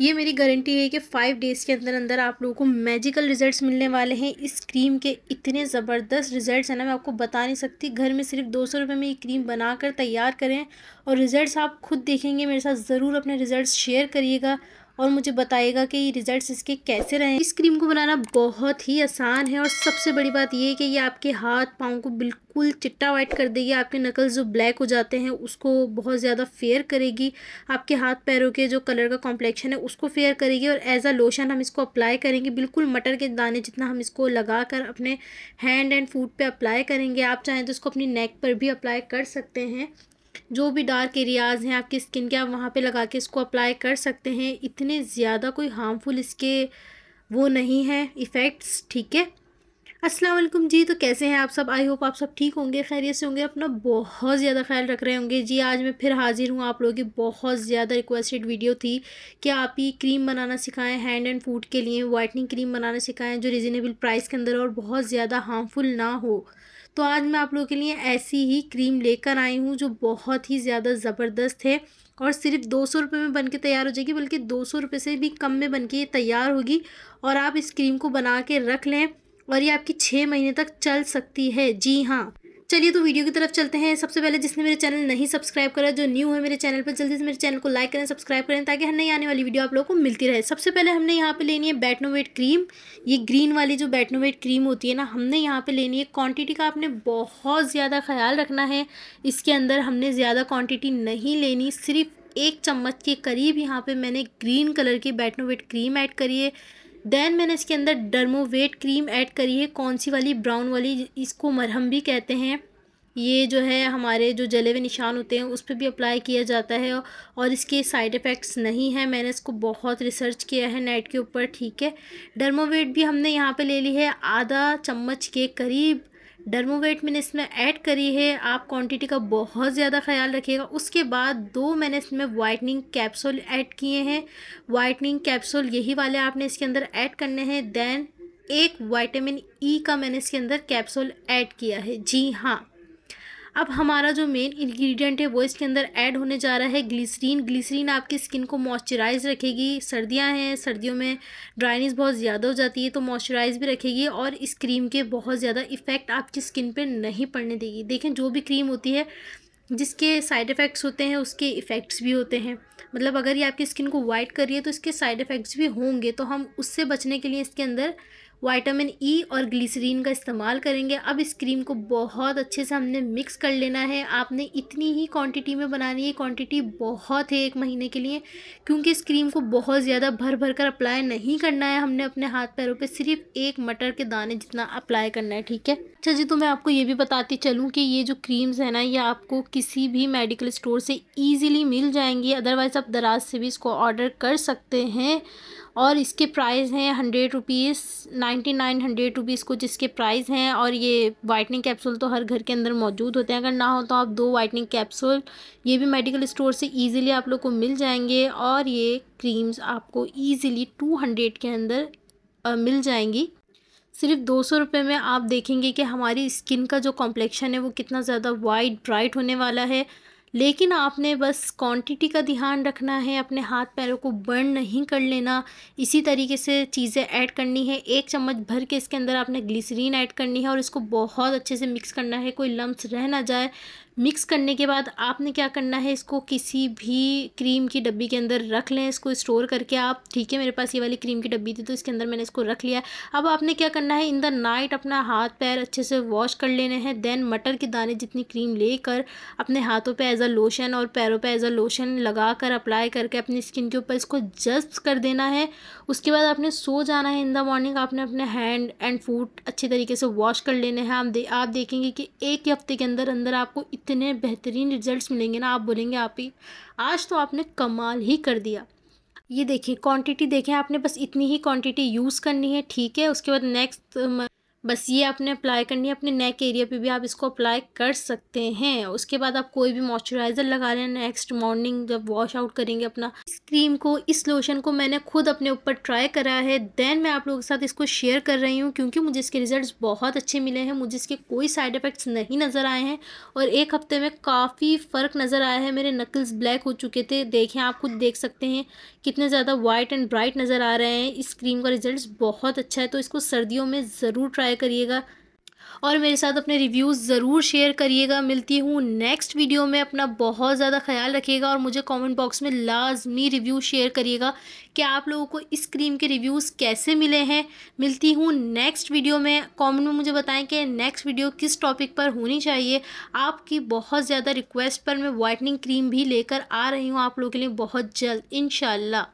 ये मेरी गारंटी है कि फ़ाइव डेज़ के अंदर अंदर आप लोगों को मैजिकल रिजल्ट्स मिलने वाले हैं इस क्रीम के इतने ज़बरदस्त रिजल्ट्स हैं ना मैं आपको बता नहीं सकती घर में सिर्फ दो सौ रुपये में ये क्रीम बनाकर तैयार करें और रिज़ल्ट आप खुद देखेंगे मेरे साथ ज़रूर अपने रिज़ल्ट शेयर करिएगा और मुझे बताएगा कि रिजल्ट्स इसके कैसे रहे इस क्रीम को बनाना बहुत ही आसान है और सबसे बड़ी बात ये है कि ये आपके हाथ पाँव को बिल्कुल चिट्टा वाइट कर देगी आपके नकल जो ब्लैक हो जाते हैं उसको बहुत ज़्यादा फेयर करेगी आपके हाथ पैरों के जो कलर का कॉम्प्लेक्शन है उसको फेयर करेगी और एज अ लोशन हम इसको अप्लाई करेंगे बिल्कुल मटर के दाने जितना हम इसको लगा कर अपने हैंड एंड फूट पर अप्लाई करेंगे आप चाहें तो इसको अपनी नेक पर भी अप्लाई कर सकते हैं जो भी डार्क एरियाज़ हैं आपकी स्किन के आप वहाँ पे लगा के इसको अप्लाई कर सकते हैं इतने ज़्यादा कोई हार्मफुल इसके वो नहीं है इफ़ेक्ट्स ठीक है अस्सलाम वालेकुम जी तो कैसे हैं आप सब आई होप आप सब ठीक होंगे खैरियत से होंगे अपना बहुत ज़्यादा ख्याल रख रहे होंगे जी आज मैं फिर हाज़िर हूँ आप लोगों की बहुत ज़्यादा रिक्वेस्टेड वीडियो थी कि आप ही क्रीम बनाना सिखाएं हैंड एंड फूड के लिए वाइटनिंग क्रीम बनाना सिखाएं जो रिजनेबल प्राइस के अंदर और बहुत ज़्यादा हार्मफुल ना हो तो आज मैं आप लोगों के लिए ऐसी ही क्रीम लेकर आई हूँ जो बहुत ही ज़्यादा ज़बरदस्त है और सिर्फ दो सौ रुपये में बन के तैयार हो जाएगी बल्कि दो सौ रुपये से भी कम में बन के तैयार होगी और आप इस क्रीम को बना के रख लें और ये आपकी छः महीने तक चल सकती है जी हाँ चलिए तो वीडियो की तरफ चलते हैं सबसे पहले जिसने मेरे चैनल नहीं सब्सक्राइब करा जो न्यू है मेरे चैनल पर जल्दी से मेरे चैनल को लाइक करें सब्सक्राइब करें ताकि हर नई आने वाली वीडियो आप लोगों को मिलती रहे सबसे पहले हमने यहाँ पे लेनी है बैटनोवेट क्रीम ये ग्रीन वाली जो बैटनोवेट क्रीम होती है ना हमने यहाँ पर लेनी है क्वान्टिटी का आपने बहुत ज़्यादा ख्याल रखना है इसके अंदर हमने ज़्यादा क्वान्टिटी नहीं लेनी सिर्फ एक चम्मच के करीब यहाँ पर मैंने ग्रीन कलर की बैटनोवेट क्रीम ऐड करी है देन मैंने इसके अंदर डर्मोवेट क्रीम ऐड करी है कौन सी वाली ब्राउन वाली इसको मरहम भी कहते हैं ये जो है हमारे जो जले हुए निशान होते हैं उस पर भी अप्लाई किया जाता है और इसके साइड इफ़ेक्ट्स नहीं हैं मैंने इसको बहुत रिसर्च किया है नेट के ऊपर ठीक है डर्मोवेट भी हमने यहाँ पे ले ली है आधा चम्मच के करीब डर्मोवेट मैंने इसमें ऐड करी है आप क्वांटिटी का बहुत ज़्यादा ख्याल रखिएगा उसके बाद दो मैंने इसमें वाइटनिंग कैप्सूल ऐड किए हैं वाइटनिंग कैप्सूल यही वाले आपने इसके अंदर ऐड करने हैं दैन एक वाइटामिन ई e का मैंने इसके अंदर कैप्सूल ऐड किया है जी हाँ अब हमारा जो मेन इंग्रेडिएंट है वो इसके अंदर ऐड होने जा रहा है ग्लिसरीन ग्लिसरीन आपकी स्किन को मॉइस्चराइज रखेगी सर्दियां हैं सर्दियों में ड्राइनेस बहुत ज़्यादा हो जाती है तो मॉइस्चराइज भी रखेगी और इस क्रीम के बहुत ज़्यादा इफ़ेक्ट आपकी स्किन पर नहीं पड़ने देगी देखें जो भी क्रीम होती है जिसके साइड इफ़ेक्ट्स होते हैं उसके इफ़ेक्ट्स भी होते हैं मतलब अगर ये आपकी स्किन को वाइट करिए तो इसके साइड इफ़ेक्ट्स भी होंगे तो हम उससे बचने के लिए इसके अंदर वाइटामिन ई e और ग्लिसरीन का इस्तेमाल करेंगे अब इस क्रीम को बहुत अच्छे से हमने मिक्स कर लेना है आपने इतनी ही क्वांटिटी में बनानी है क्वांटिटी बहुत है एक महीने के लिए क्योंकि इस क्रीम को बहुत ज़्यादा भर भर कर अप्लाई नहीं करना है हमने अपने हाथ पैरों पे सिर्फ एक मटर के दाने जितना अप्लाई करना है ठीक है अच्छा जी तो मैं आपको ये भी बताती चलूँ कि ये जो क्रीम्स हैं ना ये आपको किसी भी मेडिकल स्टोर से ईजिली मिल जाएंगी अदरवाइज़ आप दराज से भी इसको ऑर्डर कर सकते हैं और इसके प्राइस हैं hundred rupees ninety nine hundred rupees कुछ इसके प्राइस हैं और ये वाइटनिंग कैप्सूल तो हर घर के अंदर मौजूद होते हैं अगर ना हो तो आप दो वाइटनिंग कैप्सूल ये भी मेडिकल स्टोर से ईजिली आप लोग को मिल जाएंगे और ये क्रीम्स आपको ईजिली टू हंड्रेड के अंदर आ, मिल जाएंगी सिर्फ दो सौ रुपये में आप देखेंगे कि हमारी स्किन का जो कॉम्प्लेक्शन है वो कितना ज़्यादा वाइट ब्राइट होने वाला है लेकिन आपने बस क्वांटिटी का ध्यान रखना है अपने हाथ पैरों को बर्न नहीं कर लेना इसी तरीके से चीज़ें ऐड करनी है एक चम्मच भर के इसके अंदर आपने ग्लिसरीन ऐड करनी है और इसको बहुत अच्छे से मिक्स करना है कोई लम्स रह ना जाए मिक्स करने के बाद आपने क्या करना है इसको किसी भी क्रीम की डब्बी के अंदर रख लें इसको स्टोर करके आप ठीक है मेरे पास ये वाली क्रीम की डब्बी थी तो इसके अंदर मैंने इसको रख लिया अब आपने क्या करना है इन द नाइट अपना हाथ पैर अच्छे से वॉश कर लेने हैं देन मटर के दाने जितनी क्रीम लेकर अपने हाथों पर एज़ अ लोशन और पैरों पे एज़ अ लोशन लगा कर अप्लाई करके अपनी स्किन के ऊपर इसको जस्ट कर देना है उसके बाद आपने सो जाना है इन द मॉर्निंग आपने अपने हैंड एंड फूट अच्छे तरीके से वॉश कर लेने हैं आप दे आप देखेंगे कि एक हफ्ते के अंदर अंदर आपको इतने बेहतरीन रिजल्ट मिलेंगे ना आप बोलेंगे आप ही आज तो आपने कमाल ही कर दिया ये देखिए क्वांटिटी देखें आपने बस इतनी ही क्वांटिटी यूज़ करनी है ठीक है उसके बाद नेक्स्ट बस ये आपने अप्लाई करनी है अपने नेक एरिया पे भी आप इसको अप्लाई कर सकते हैं उसके बाद आप कोई भी मॉइस्चराइज़र लगा लें नेक्स्ट मॉर्निंग जब वॉश आउट करेंगे अपना इस क्रीम को इस लोशन को मैंने खुद अपने ऊपर ट्राई करा है देन मैं आप लोगों के साथ इसको शेयर कर रही हूँ क्योंकि मुझे इसके रिजल्ट बहुत अच्छे मिले हैं मुझे इसके कोई साइड इफ़ेक्ट्स नहीं नज़र आए हैं और एक हफ्ते में काफ़ी फ़र्क नज़र आया है मेरे नकल्स ब्लैक हो चुके थे देखें आप खुद देख सकते हैं कितने ज़्यादा वाइट एंड ब्राइट नज़र आ रहे हैं इस क्रीम का रिजल्ट बहुत अच्छा है तो इसको सर्दियों में ज़रूर ट्राई ट्राई करिएगा और मेरे साथ अपने रिव्यूज़ ज़रूर शेयर करिएगा मिलती हूँ नेक्स्ट वीडियो में अपना बहुत ज़्यादा ख्याल रखिएगा और मुझे कमेंट बॉक्स में लाजमी रिव्यू शेयर करिएगा कि आप लोगों को इस क्रीम के रिव्यूज़ कैसे मिले हैं मिलती हूँ नेक्स्ट वीडियो में कमेंट में मुझे बताएं कि नेक्स्ट वीडियो किस टॉपिक पर होनी चाहिए आपकी बहुत ज़्यादा रिक्वेस्ट पर मैं वाइटनिंग क्रीम भी लेकर आ रही हूँ आप लोगों के लिए बहुत जल्द इन